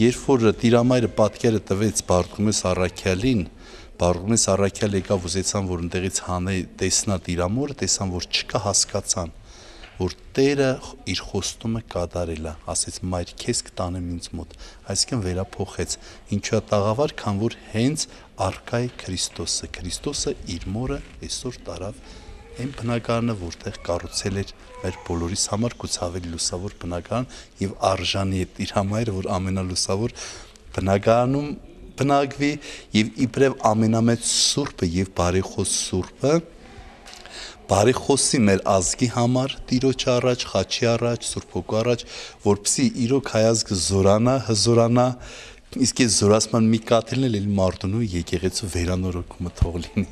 երբ որ Տիրամայրը պատկերը տվեց Բարգումես Արաքյալին, Բարգումես Արաքյալ եկավ ուզեցան, որ ընդեղից հանե տեսնա Տիրամորը, տեսան, որ չկա, հասկացան, որ Տերը իր խոստումը կատարել է, ասեց մայր քեզ կտանեմ ինձ մոտ, այսինքն վերափոխեց։ Ինչու է տաղավար, քան որ հենց արկա է Քրիստոսը, Քրիստոսը իր մորը այսօր տարավ այն բնակարանը, որտեղ կառուցել էր մեր բոլորիս համար գուցավելի լուսավոր բնակարան եւ արժանի է իր համար, որ ամենալուսավոր բնակարանում բնակվի եւ իբրև ամենամեծ սուրբը եւ բարեխոս սուրբը բարեխոսի մեր ազգի համար տիրոջ առաջ, խաչի առաջ, սուրբոգու առաջ, որպսի իրոք հայազգը զորանա, հզորանա, իսկ այս զորացման մի կաթիլն էլ մարտնու եկեղեցու վերանորոգումը թող լինի։